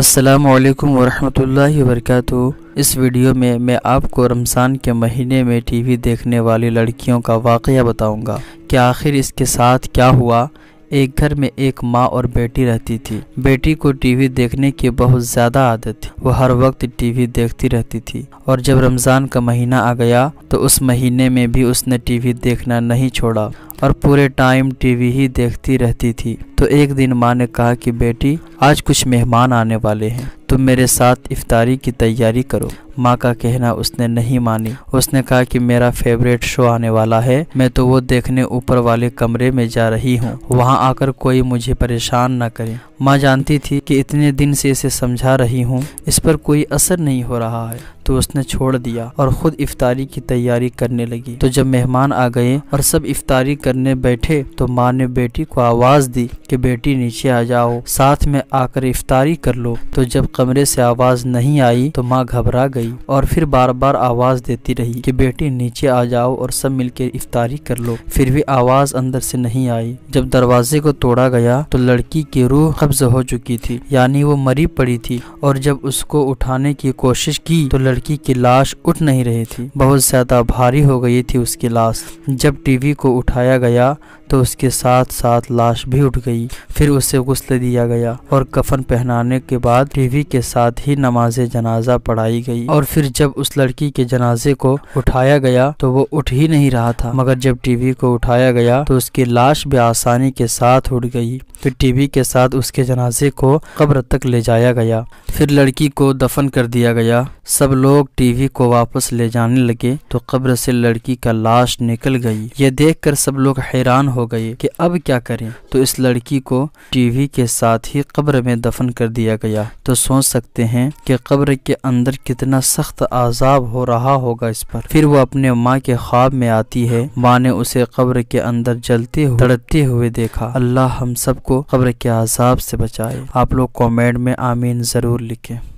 अस्सलाम वालेकुम वरहमतुल्लाहि वबरकातुहू इस वीडियो में मैं आपको रमज़ान के महीने में टीवी देखने वाली लड़कियों का वाक़ बताऊंगा कि आखिर इसके साथ क्या हुआ एक घर में एक माँ और बेटी रहती थी बेटी को टीवी देखने की बहुत ज़्यादा आदत थी वो हर वक्त टीवी देखती रहती थी और जब रमज़ान का महीना आ गया तो उस महीने में भी उसने टीवी देखना नहीं छोड़ा और पूरे टाइम टीवी ही देखती रहती थी तो एक दिन माँ ने कहा कि बेटी आज कुछ मेहमान आने वाले हैं तुम मेरे साथ इफ्तारी की तैयारी करो माँ का कहना उसने नहीं मानी उसने कहा कि मेरा फेवरेट शो आने वाला है मैं तो वो देखने ऊपर वाले कमरे में जा रही हूँ वहाँ आकर कोई मुझे परेशान न करे माँ जानती थी कि इतने दिन से इसे समझा रही हूँ इस पर कोई असर नहीं हो रहा है तो उसने छोड़ दिया और खुद इफ्तारी की तैयारी करने लगी तो जब मेहमान आ गए और सब इफ्तारी करने बैठे तो माँ ने बेटी को आवाज़ दी कि बेटी नीचे आ जाओ साथ में आकर इफ्तारी कर लो तो जब कमरे से आवाज नहीं आई तो माँ घबरा गई और फिर बार बार आवाज देती रही कि बेटी नीचे आ जाओ और सब मिलकर इफ्तारी कर लो फिर भी आवाज अंदर से नहीं आई जब दरवाजे को तोड़ा गया तो लड़की की रूह कब्ज हो चुकी थी यानी वो मरी पड़ी थी और जब उसको उठाने की कोशिश की तो लड़की की लाश उठ नहीं रही थी बहुत ज्यादा भारी हो गई थी उसकी लाश जब टीवी को उठाया गया तो उसके साथ साथ लाश भी उठ गई फिर उसे गुस्ल दिया गया और कफन पहनाने के बाद टीवी मौलवी के साथ ही नमाज जनाजा पढ़ाई गई और फिर जब उस लड़की के जनाजे को उठाया गया तो वो उठ ही नहीं रहा था मगर जब टीवी को उठाया गया तो उसकी लाश भी आसानी के साथ उठ गई फिर टीवी के साथ उसके जनाजे को कब्र तक ले जाया गया फिर लड़की को दफन कर दिया गया सब लोग टीवी को वापस ले जाने लगे तो कब्र से लड़की का लाश निकल गई ये देखकर सब लोग हैरान हो गए कि अब क्या करें तो इस लड़की को टीवी के साथ ही कब्र में दफन कर दिया गया तो सोच सकते हैं कि कब्र के अंदर कितना सख्त आजाब हो रहा होगा इस पर फिर वो अपने माँ के ख्वाब में आती है माँ ने उसे कब्र के अंदर जलते हुए तड़पते हुए देखा अल्लाह हम सबको कब्र के आजाब से बचाए आप लोग कॉमेंट में आमीन जरूर लिखें